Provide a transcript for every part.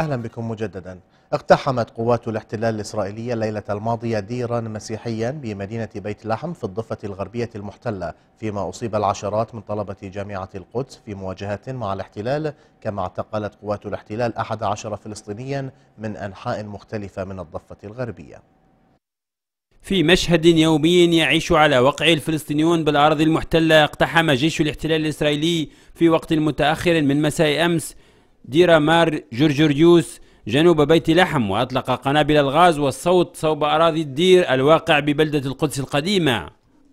أهلا بكم مجددا اقتحمت قوات الاحتلال الإسرائيلية الليلة الماضية ديرا مسيحيا بمدينة بيت لحم في الضفة الغربية المحتلة فيما أصيب العشرات من طلبة جامعة القدس في مواجهة مع الاحتلال كما اعتقلت قوات الاحتلال 11 فلسطينيا من أنحاء مختلفة من الضفة الغربية في مشهد يومي يعيش على وقع الفلسطينيون بالأراضي المحتلة اقتحم جيش الاحتلال الإسرائيلي في وقت متأخر من مساء أمس دير مار جرجريوس جنوب بيت لحم وأطلق قنابل الغاز والصوت صوب أراضي الدير الواقع ببلدة القدس القديمة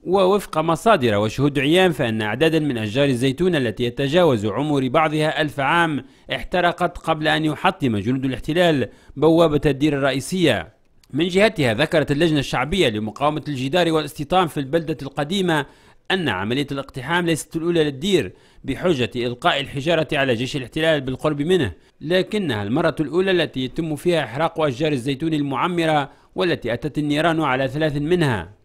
ووفق مصادر وشهود عيان فإن أعدادا من أشجار الزيتون التي يتجاوز عمر بعضها ألف عام احترقت قبل أن يحطم جنود الاحتلال بوابة الدير الرئيسية من جهتها ذكرت اللجنة الشعبية لمقاومة الجدار والاستيطان في البلدة القديمة أن عملية الاقتحام ليست الأولى للدير بحجة إلقاء الحجارة على جيش الاحتلال بالقرب منه لكنها المرة الأولى التي يتم فيها إحراق أشجار الزيتون المعمرة والتي أتت النيران على ثلاث منها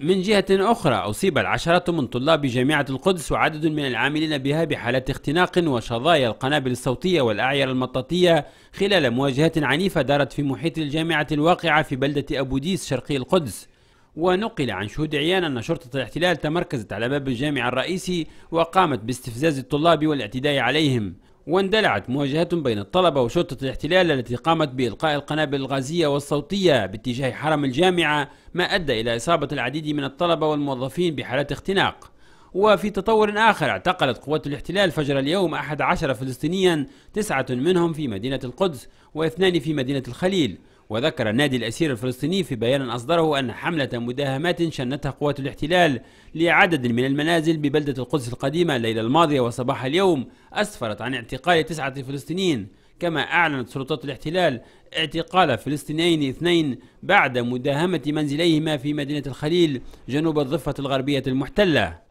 من جهة أخرى أصيب العشرات من طلاب جامعة القدس وعدد من العاملين بها بحالات اختناق وشظايا القنابل الصوتية والأعير المطاطية خلال مواجهات عنيفة دارت في محيط الجامعة الواقعة في بلدة أبو ديس شرقي القدس ونقل عن شهود عيان أن شرطة الاحتلال تمركزت على باب الجامع الرئيسي وقامت باستفزاز الطلاب والاعتداء عليهم واندلعت مواجهة بين الطلبة وشرطة الاحتلال التي قامت بإلقاء القنابل الغازية والصوتية باتجاه حرم الجامعة ما أدى إلى إصابة العديد من الطلبة والموظفين بحالات اختناق وفي تطور آخر اعتقلت قوات الاحتلال فجر اليوم أحد عشر فلسطينيا تسعة منهم في مدينة القدس واثنان في مدينة الخليل وذكر نادي الأسير الفلسطيني في بيان أصدره أن حملة مداهمات شنتها قوات الاحتلال لعدد من المنازل ببلدة القدس القديمة الليلة الماضية وصباح اليوم أسفرت عن اعتقال تسعة فلسطينيين كما أعلنت سلطات الاحتلال اعتقال فلسطينيين اثنين بعد مداهمة منزليهما في مدينة الخليل جنوب الضفة الغربية المحتلة